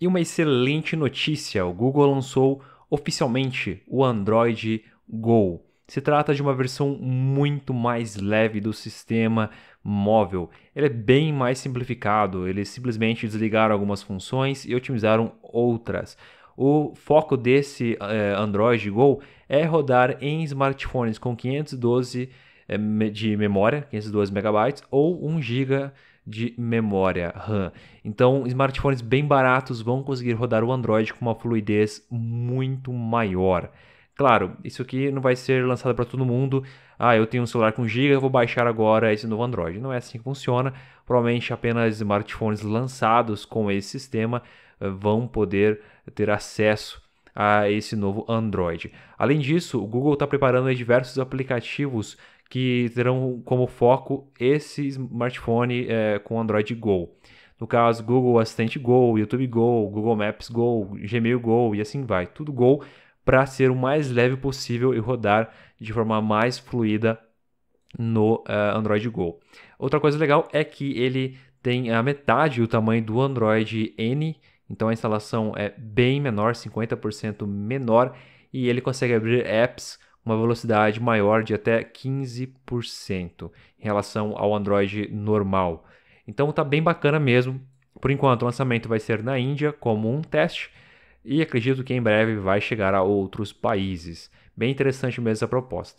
E uma excelente notícia: o Google lançou oficialmente o Android Go. Se trata de uma versão muito mais leve do sistema móvel. Ele é bem mais simplificado, eles simplesmente desligaram algumas funções e otimizaram outras. O foco desse eh, Android Go é rodar em smartphones com 512 eh, de memória, 512 MB ou 1 GB de memória RAM. Então, smartphones bem baratos vão conseguir rodar o Android com uma fluidez muito maior. Claro, isso aqui não vai ser lançado para todo mundo. Ah, eu tenho um celular com giga, vou baixar agora esse novo Android. Não é assim que funciona. Provavelmente apenas smartphones lançados com esse sistema eh, vão poder ter acesso a esse novo Android. Além disso, o Google está preparando diversos aplicativos que terão como foco esse smartphone é, com Android Go. No caso, Google Assistente Go, YouTube Go, Google Maps Go, Gmail Go e assim vai. Tudo Go para ser o mais leve possível e rodar de forma mais fluida no uh, Android Go. Outra coisa legal é que ele tem a metade do tamanho do Android N, então a instalação é bem menor, 50% menor, e ele consegue abrir apps uma velocidade maior de até 15% em relação ao Android normal. Então tá bem bacana mesmo. Por enquanto, o lançamento vai ser na Índia como um teste e acredito que em breve vai chegar a outros países. Bem interessante mesmo essa proposta.